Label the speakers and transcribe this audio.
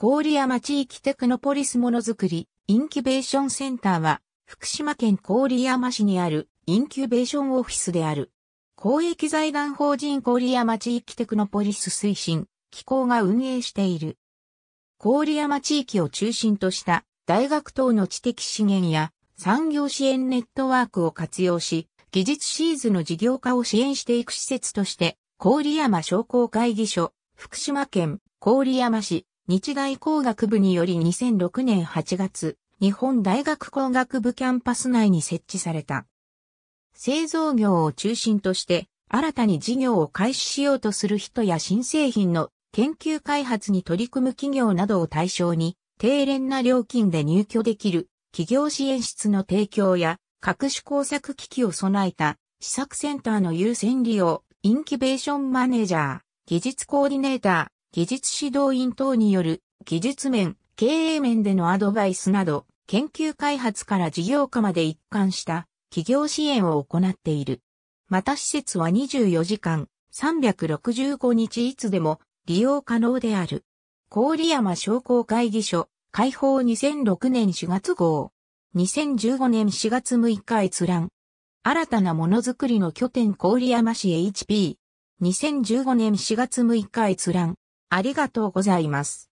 Speaker 1: 郡山地域テクノポ
Speaker 2: リスものづくり、インキュベーションセンターは、福島県郡山市にあるインキュベーションオフィスである。公益財団法人郡山地域テクノポリス推進、機構が運営している。郡山地域を中心とした大学等の知的資源や産業支援ネットワークを活用し、技術シーズの事業化を支援していく施設として、郡山商工会議所、福島県郡山市、日大工学部により2006年8月、日本大学工学部キャンパス内に設置された。製造業を中心として、新たに事業を開始しようとする人や新製品の研究開発に取り組む企業などを対象に、低廉な料金で入居できる企業支援室の提供や各種工作機器を備えた試作センターの優先利用、インキュベーションマネージャー、技術コーディネーター、技術指導員等による技術面、経営面でのアドバイスなど、研究開発から事業化まで一貫した企業支援を行っている。また施設は24時間365日いつでも利用可能である。郡山商工会議所、開放2006年4月号。2015年4月6日閲覧。新たなものづくりの拠点郡山市 HP。2015年4
Speaker 1: 月6日閲覧。ありがとうございます。